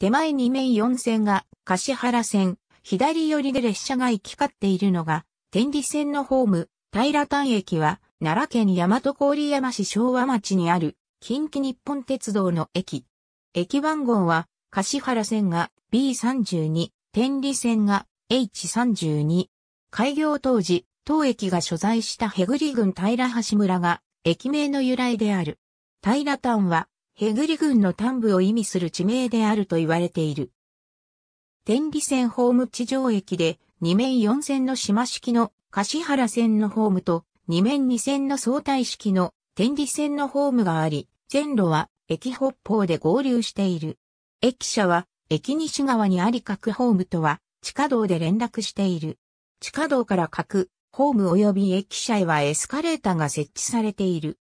手前2面4線が柏原線、左寄りで列車が行き交っているのが、天理線のホーム、平丹駅は、奈良県大和郡山市昭和町にある、近畿日本鉄道の駅。駅番号は、柏原線が B32、天理線が H32。開業当時、当駅が所在したヘグリ郡平橋村が、駅名の由来である。平丹は、ヘグリ郡の端部を意味する地名であると言われている。天理線ホーム地上駅で、2面4線の島式の柏原線のホームと、2面2線の相対式の天理線のホームがあり、線路は駅北方で合流している。駅舎は駅西側にあり各ホームとは地下道で連絡している。地下道から各ホーム及び駅舎へはエスカレーターが設置されている。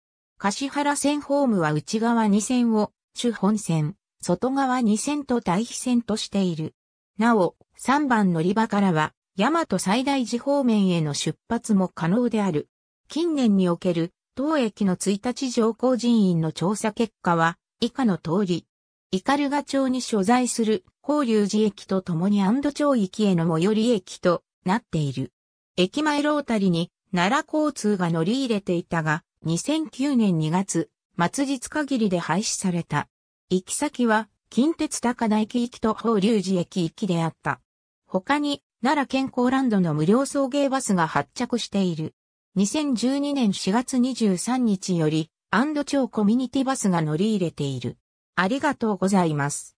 柏原線ホームは内側2線を主本線、外側2線と対比線としている。なお、3番乗り場からは、大和最大寺方面への出発も可能である。近年における、当駅の1日乗降人員の調査結果は、以下の通り、斑鳩町に所在する法隆寺駅と共に安堵町域への最寄り駅となっている。駅前ロータリに奈良交通が乗り入れていたが、2009年2月、末日限りで廃止された。行き先は、近鉄高田駅行きと法隆寺駅行きであった。他に、奈良健康ランドの無料送迎バスが発着している。2012年4月23日より、安堵町コミュニティバスが乗り入れている。ありがとうございます。